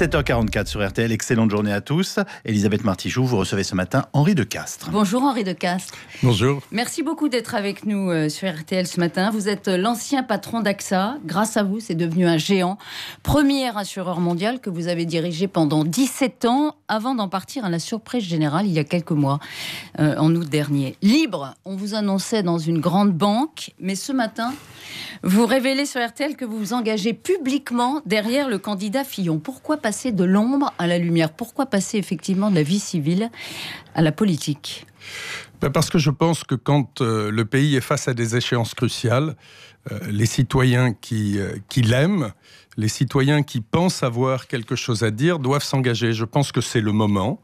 7h44 sur RTL, excellente journée à tous. Elisabeth martijou vous recevez ce matin Henri de Castres. Bonjour Henri de Castres. Bonjour. Merci beaucoup d'être avec nous euh, sur RTL ce matin. Vous êtes euh, l'ancien patron d'AXA. Grâce à vous, c'est devenu un géant. Premier assureur mondial que vous avez dirigé pendant 17 ans avant d'en partir à la surprise générale il y a quelques mois, euh, en août dernier. Libre, on vous annonçait dans une grande banque, mais ce matin, vous révélez sur RTL que vous vous engagez publiquement derrière le candidat Fillon. Pourquoi passer de l'ombre à la lumière Pourquoi passer effectivement de la vie civile à la politique ben, parce que je pense que quand euh, le pays est face à des échéances cruciales, euh, les citoyens qui, euh, qui l'aiment, les citoyens qui pensent avoir quelque chose à dire, doivent s'engager. Je pense que c'est le moment.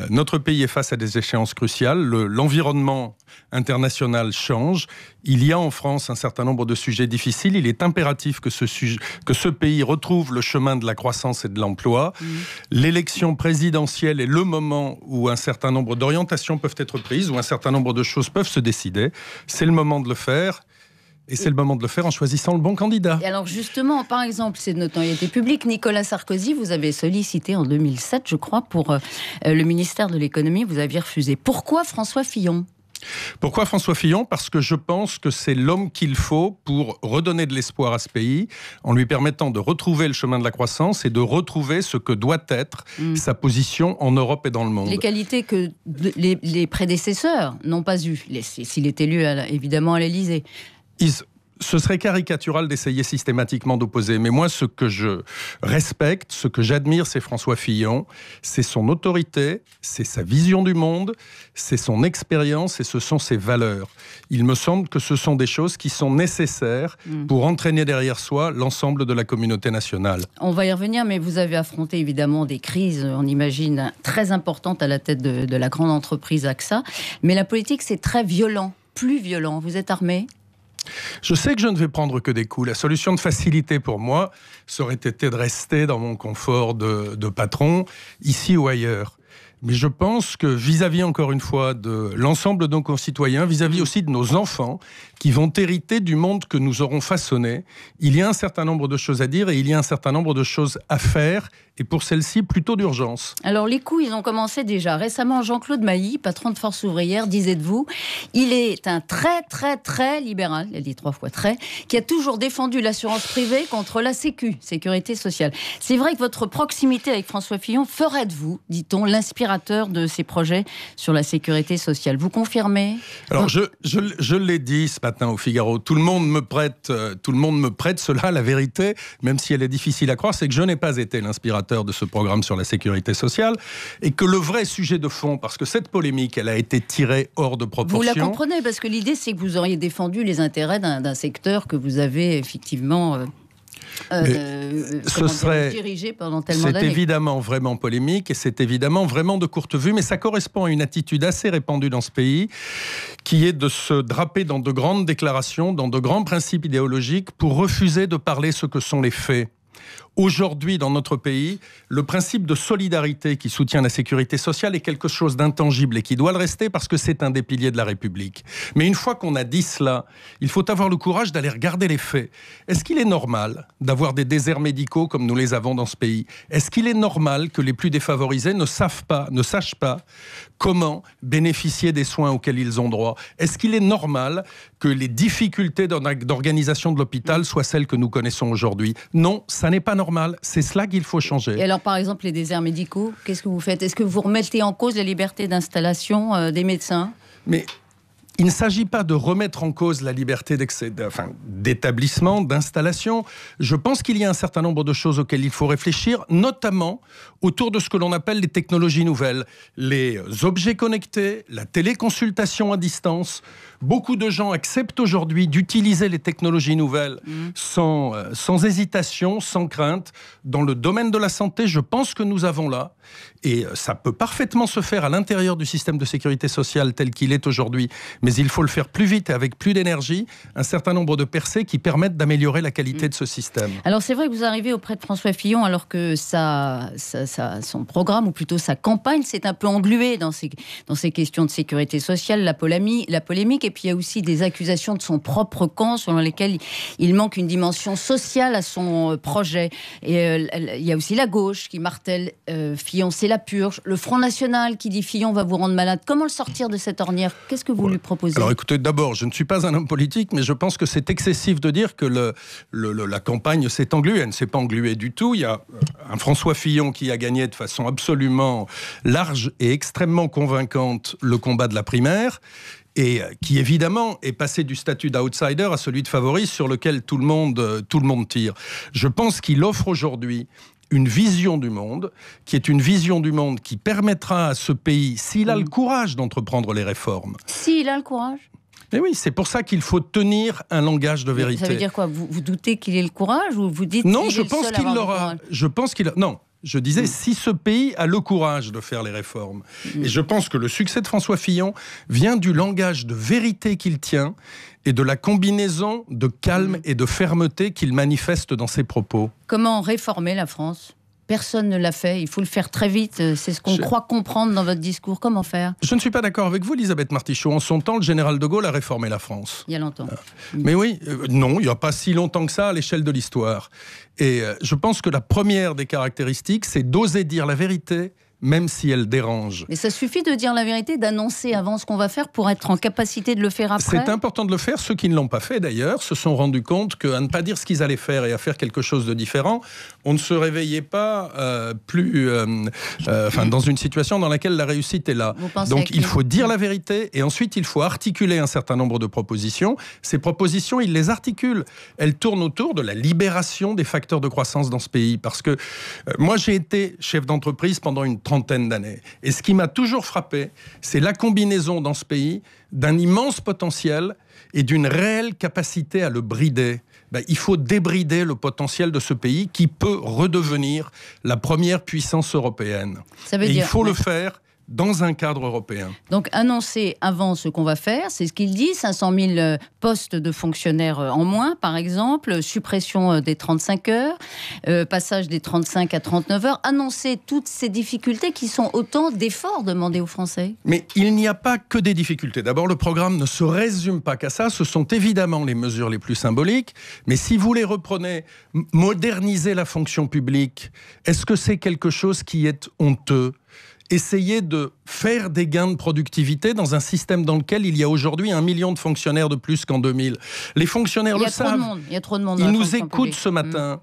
Euh, notre pays est face à des échéances cruciales. L'environnement international change. Il y a en France un certain nombre de sujets difficiles. Il est impératif que ce, pays retrouve le chemin de la croissance et de l'emploi. Mmh. L'élection présidentielle est le moment où un certain nombre d'orientations peuvent être prises, où un certain nombre de choses peuvent se décider. C'est le moment de le faire. Et c'est le moment de le faire en choisissant le bon candidat. Et alors justement, par exemple, c'est de notoriété publique, Nicolas Sarkozy, vous avez sollicité en 2007, je crois, pour euh, euh, le ministère de l'économie, vous aviez refusé. Pourquoi François Fillon pourquoi François Fillon Parce que je pense que c'est l'homme qu'il faut pour redonner de l'espoir à ce pays, en lui permettant de retrouver le chemin de la croissance et de retrouver ce que doit être hmm. sa position en Europe et dans le monde. Les qualités que les, prédécesseurs n'ont pas eues, s'il est élu évidemment à l'Élysée ce serait caricatural d'essayer systématiquement d'opposer. Mais moi, ce que je respecte, ce que j'admire, c'est François Fillon. C'est son autorité, c'est sa vision du monde, c'est son expérience et ce sont ses valeurs. Il me semble que ce sont des choses qui sont nécessaires hmm. pour entraîner derrière soi l'ensemble de la communauté nationale. On va y revenir, mais vous avez affronté évidemment des crises, on imagine, très importantes à la tête de la grande entreprise AXA. Mais la politique, c'est très violent, plus violent. Vous êtes armé je sais que je ne vais prendre que des coups. La solution de facilité pour moi, serait été de rester dans mon confort de, de patron, ici ou ailleurs mais je pense que vis-à-vis, encore une fois, de l'ensemble de nos concitoyens, vis-à-vis mm. aussi de nos enfants, qui vont hériter du monde que nous aurons façonné, il y a un certain nombre de choses à dire et il y a un certain nombre de choses à faire, et pour celles-ci, plutôt d'urgence. Alors, les coups, ils ont commencé déjà. Récemment, Jean-Claude Mailly, patron de Force ouvrière, disait de vous, il est un très, très, très libéral, il a dit trois fois très, qui a toujours défendu l'assurance privée contre la Sécu, Sécurité sociale. C'est vrai que votre proximité avec François Fillon ferait de vous, dit-on, l'inspiration de ces projets sur la sécurité sociale. Vous confirmez Alors, je, je, je l'ai dit ce matin au Figaro. Tout le monde me prête, euh, tout le monde me prête cela, la vérité, même si elle est difficile à croire, c'est que je n'ai pas été l'inspirateur de ce programme sur la sécurité sociale et que le vrai sujet de fond, parce que cette polémique, elle a été tirée hors de proportion. Vous la comprenez, parce que l'idée, c'est que vous auriez défendu les intérêts d'un secteur que vous avez effectivement euh, euh, euh, ce serait C'est évidemment vraiment polémique et c'est évidemment vraiment de courte vue, mais ça correspond à une attitude assez répandue dans ce pays qui est de se draper dans de grandes déclarations, dans de grands principes idéologiques pour refuser de parler ce que sont les faits. Aujourd'hui, dans notre pays, le principe de solidarité qui soutient la sécurité sociale est quelque chose d'intangible et qui doit le rester parce que c'est un des piliers de la République. Mais une fois qu'on a dit cela, il faut avoir le courage d'aller regarder les faits. Est-ce qu'il est normal d'avoir des déserts médicaux comme nous les avons dans ce pays Est-ce qu'il est normal que les plus défavorisés ne savent pas, ne sachent pas comment bénéficier des soins auxquels ils ont droit Est-ce qu'il est normal que les difficultés d'organisation de l'hôpital soient celles que nous connaissons aujourd'hui Non, ça n'est pas normal normal. C'est cela qu'il faut changer. Et alors, par exemple, les déserts médicaux, qu'est-ce que vous faites Est-ce que vous remettez en cause la liberté d'installation euh, des médecins Mais il ne s'agit pas de remettre en cause la liberté d'établissement, d'installation. Je pense qu'il y a un certain nombre de choses auxquelles il faut réfléchir, notamment autour de ce que l'on appelle les technologies nouvelles, les objets connectés, la téléconsultation à distance. Beaucoup de gens acceptent aujourd'hui d'utiliser les technologies nouvelles mm. sans, euh, sans hésitation, sans crainte. Dans le domaine de la santé, je pense que nous avons là, et euh, ça peut parfaitement se faire à l'intérieur du système de sécurité sociale tel qu'il est aujourd'hui, mais il faut le faire plus vite et avec plus d'énergie, un certain nombre de percées qui permettent d'améliorer la qualité mm. de ce système. Alors c'est vrai que vous arrivez auprès de François Fillon alors que ça, son programme, ou plutôt sa campagne, s'est un peu engluée dans ces, dans ces questions de sécurité sociale, la, polémie, la polémique. Et puis il y a aussi des accusations de son propre camp selon lesquelles il manque une dimension sociale à son euh, projet. Et euh, il y a aussi la gauche qui martèle euh, Fillon, c'est la purge. Le Front National qui dit Fillon va vous rendre malade. Comment le sortir de cette ornière Qu'est-ce que vous lui proposez Alors écoutez, d'abord, je ne suis pas un homme politique, mais je pense que c'est excessif de dire que la campagne s'est engluée. Elle ne s'est pas engluée du tout. Il y a un François Fillon qui a gagné de façon absolument large et extrêmement convaincante le combat de la primaire et euh, qui évidemment est passé du statut d'outsider à celui de favori sur lequel tout le monde, euh, tout le monde tire. Je pense qu'il offre aujourd'hui une vision du monde, qui est une vision du monde qui permettra à ce pays, s'il a le mm. courage d'entreprendre les réformes. S'il a le courage mais oui, c'est pour ça qu'il faut tenir un langage de vérité. Ça veut dire quoi vous, vous, doutez qu'il ait le courage ou vous dites Non, je pense qu'il l'aura. Je pense qu'il non. Je disais, mm. si ce pays a le courage de faire les réformes. Mm. Et je pense que le succès de François Fillon vient du langage de vérité qu'il tient et de la combinaison de calme mm. et de fermeté qu'il manifeste dans ses propos. Comment réformer la France Personne ne l'a fait. Il faut le faire très vite. Euh, c'est ce qu'on croit comprendre dans votre discours. Comment faire Je ne suis pas d'accord avec vous, Elisabeth Martichaud. En son temps, le général de Gaulle a réformé la France. Il y a longtemps. Ah. Mais oui, euh, non, il n'y a pas si longtemps que ça à l'échelle de l'histoire. Et euh, je pense que la première des caractéristiques, c'est d'oser dire la vérité même si elle dérange. Mais ça suffit de dire la vérité, d'annoncer avant ce qu'on va faire pour être en capacité de le faire après. C'est important de le faire. Ceux qui ne l'ont pas fait, d'ailleurs, se sont rendus compte qu'à ne pas dire ce qu'ils allaient faire et à faire quelque chose de différent, on ne se réveillait pas euh, plus, euh, euh, enfin, dans une situation dans laquelle la réussite est là. Donc, il faut dire la vérité et ensuite il faut articuler un certain nombre de propositions. Ces propositions, il les articule. Elles tournent autour de la libération des facteurs de croissance dans ce pays, parce que moi, j'ai été chef d'entreprise pendant une d'années. Et ce qui m'a toujours frappé, c'est la combinaison dans ce pays d'un immense potentiel et d'une réelle capacité à le brider. Ben, il faut débrider le potentiel de ce pays qui peut redevenir la première puissance européenne. et il faut le faire dans un cadre européen. Donc annoncer avant ce qu'on va faire, c'est ce qu'il dit, 500 000 postes de fonctionnaires euh, en moins, par exemple, suppression euh, des 35 heures, euh, passage des 35 à 39 heures, annoncer toutes ces difficultés qui sont autant d'efforts demandés aux Français. Mais il n'y a pas que des difficultés. D'abord, le programme ne se résume pas qu'à ça. Ce sont évidemment les mesures les plus symboliques. Mais si vous les reprenez, moderniser la fonction publique, est-ce que c'est quelque chose qui est honteux essayer de faire des gains de productivité dans un système dans lequel il y a aujourd'hui un million de fonctionnaires de plus qu'en 2000. Les fonctionnaires le savent. Il y a trop de monde. Ils nous écoutent ce mmh. matin.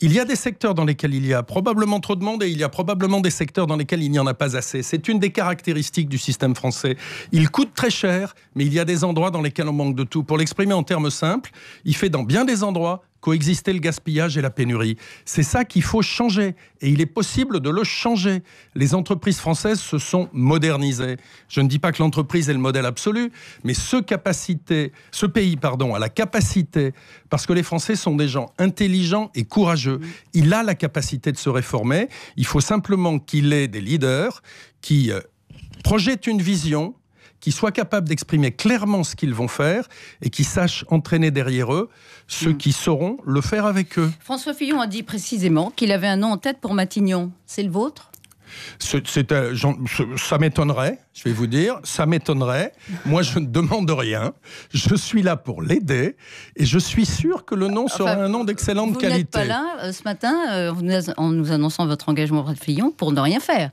Il y a des secteurs dans lesquels il y a probablement trop de monde et il y a probablement des secteurs dans lesquels il n'y en a pas assez. C'est une des caractéristiques du système français. Il coûte très cher, mais il y a des endroits dans lesquels on manque de tout. Pour l'exprimer en termes simples, il fait dans bien des endroits coexister le gaspillage et la pénurie. C'est ça qu'il faut changer et il est possible de le changer. Les entreprises françaises se sont modernisées. Je ne dis pas que l'entreprise est le modèle absolu, mais ce, capacité, ce pays pardon, a la capacité, parce que les Français sont des gens intelligents et courageux, il a la capacité de se réformer. Il faut simplement qu'il ait des leaders qui euh, projettent une vision, qui soient capables d'exprimer clairement ce qu'ils vont faire et qui sachent entraîner derrière eux ceux mm. qui sauront le faire avec eux. François Fillon a dit précisément qu'il avait un nom en tête pour Matignon. C'est le vôtre euh, ça m'étonnerait, je vais vous dire, ça m'étonnerait. Moi, je ne demande rien. Je suis là pour l'aider et je suis sûr que le nom sera un nom d'excellente qualité. Vous n'êtes pas là euh, ce matin euh, en nous annonçant votre engagement auprès de Fillon pour ne rien faire.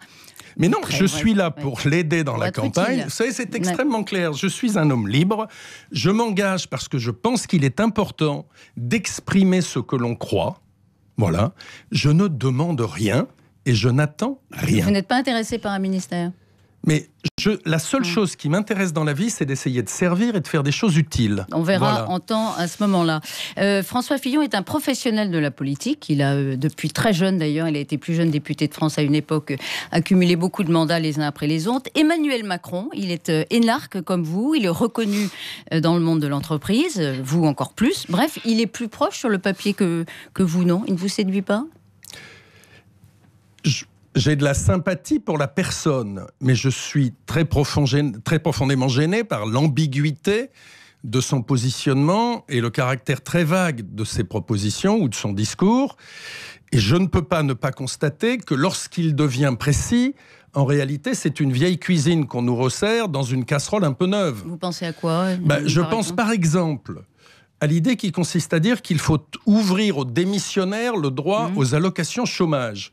Mais non, je suis là pour l'aider dans la campagne. C'est extrêmement clair. Je suis un homme libre. Je m'engage parce que je pense qu'il est important d'exprimer ce que l'on croit. Voilà. Je ne demande rien et je n'attends rien. Vous n'êtes pas intéressé par un ministère Mais la seule chose qui m'intéresse dans la vie, c'est d'essayer de servir et de faire des choses utiles. On verra en temps à ce moment-là. Euh, François Fillon est un professionnel de la politique. Il a, euh, depuis très jeune d'ailleurs, il a été plus jeune député de France à une époque, euh, accumulé beaucoup de mandats les uns après les autres. Emmanuel Macron, il est énarque comme vous, il est reconnu dans le monde de l'entreprise, vous encore plus. Bref, il est plus proche sur le papier que, que vous, non Il ne vous séduit pas j'ai de la sympathie pour la personne, mais je suis très, profondément gêné par l'ambiguïté de son positionnement et le caractère très vague de ses propositions ou de son discours. Et je ne peux pas ne pas constater que lorsqu'il devient précis, en réalité, c'est une vieille cuisine qu'on nous resserre dans une casserole un peu neuve. Vous pensez à quoi bah, Je pense par exemple à l'idée qui consiste à dire qu'il faut ouvrir aux démissionnaires le droit mmh. aux allocations chômage.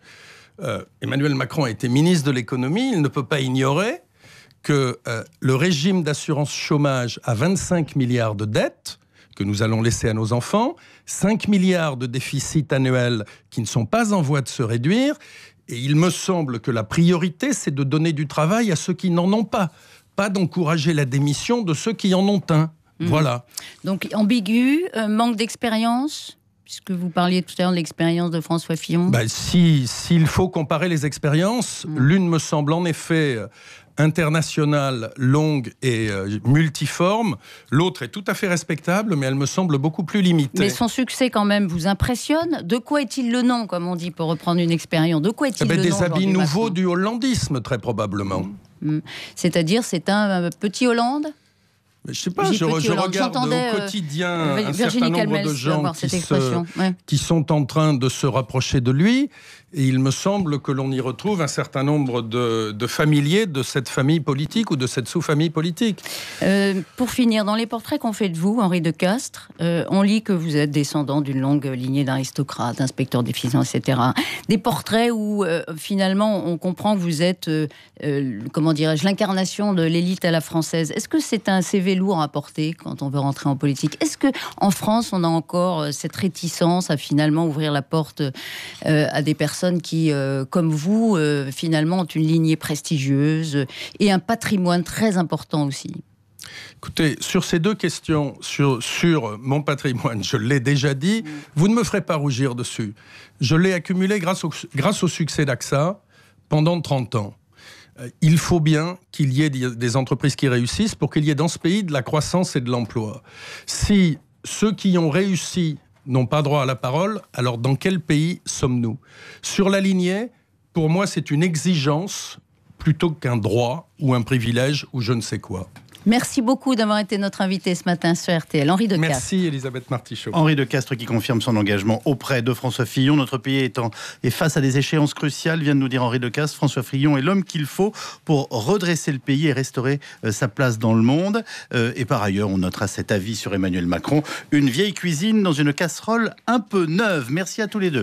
Euh, Emmanuel Macron a été ministre de l'économie, il ne peut pas ignorer que euh, le régime d'assurance chômage a 25 milliards de dettes que nous allons laisser à nos enfants, 5 milliards de déficits annuels qui ne sont pas en voie de se réduire, et il me semble que la priorité, c'est de donner du travail à ceux qui n'en ont pas, pas d'encourager la démission de ceux qui en ont un. Mhm. Voilà. Donc ambigu, euh, manque d'expérience Puisque vous parliez tout à l'heure de l'expérience de François Fillon. Bah, s'il faut comparer les expériences, mm. l'une me semble en effet euh, internationale, longue et euh, multiforme. L'autre est tout à fait respectable, mais elle me semble beaucoup plus limitée. Mais son succès, quand même, vous impressionne. De quoi est-il le nom, comme on dit, pour reprendre une expérience De quoi est-il eh ben, le des Des habits nouveaux du hollandisme, très probablement. Mm. Mm. C'est-à-dire, c'est un euh, petit Hollande je je sais pas, je, regarde au euh, quotidien un certain nombre de gens qui, sont en train de se rapprocher de lui. Et il me semble que l'on y retrouve un certain nombre de, familiers de cette famille politique ou de cette sous-famille politique. Euh, pour finir, dans les portraits qu'on fait de vous, Henri de Castres, euh, on lit que vous êtes descendant d'une longue lignée d'aristocrates, d'inspecteurs des etc. Des portraits où finalement on comprend que vous êtes, comment dirais-je, l'incarnation de l'élite à la française. Est-ce que c'est un CV lourd à porter quand on veut rentrer en politique. Est-ce que en France, on a encore euh, cette réticence à finalement ouvrir la porte euh, à des personnes qui, euh, comme vous, finalement ont une lignée prestigieuse et un patrimoine très important aussi Écoutez, sur ces deux questions, sur, sur mon patrimoine, je l'ai déjà dit, vous ne me ferez pas rougir dessus. Je l'ai accumulé grâce au, grâce au succès d'AXA pendant 30 ans. Euh, il faut bien qu'il y ait des entreprises qui réussissent pour qu'il y ait dans ce pays de la croissance et de l'emploi. Si ceux qui ont réussi n'ont pas droit à la parole, alors dans quel pays sommes-nous Sur la lignée, pour moi, c'est une exigence plutôt qu'un droit ou un privilège ou je ne sais quoi. Merci beaucoup d'avoir été notre invité ce matin sur RTL. Henri de Castres. Merci Elisabeth Martichaud. Henri de Castres qui confirme son engagement auprès de François Fillon. Notre pays étant et face à des échéances cruciales, vient de nous dire Henri de Castres, François Fillon est l'homme qu'il faut pour redresser le pays et restaurer euh, sa place dans le monde. Euh, et par ailleurs, on notera cet avis sur Emmanuel Macron, une vieille cuisine dans une casserole un peu neuve. Merci à tous les deux.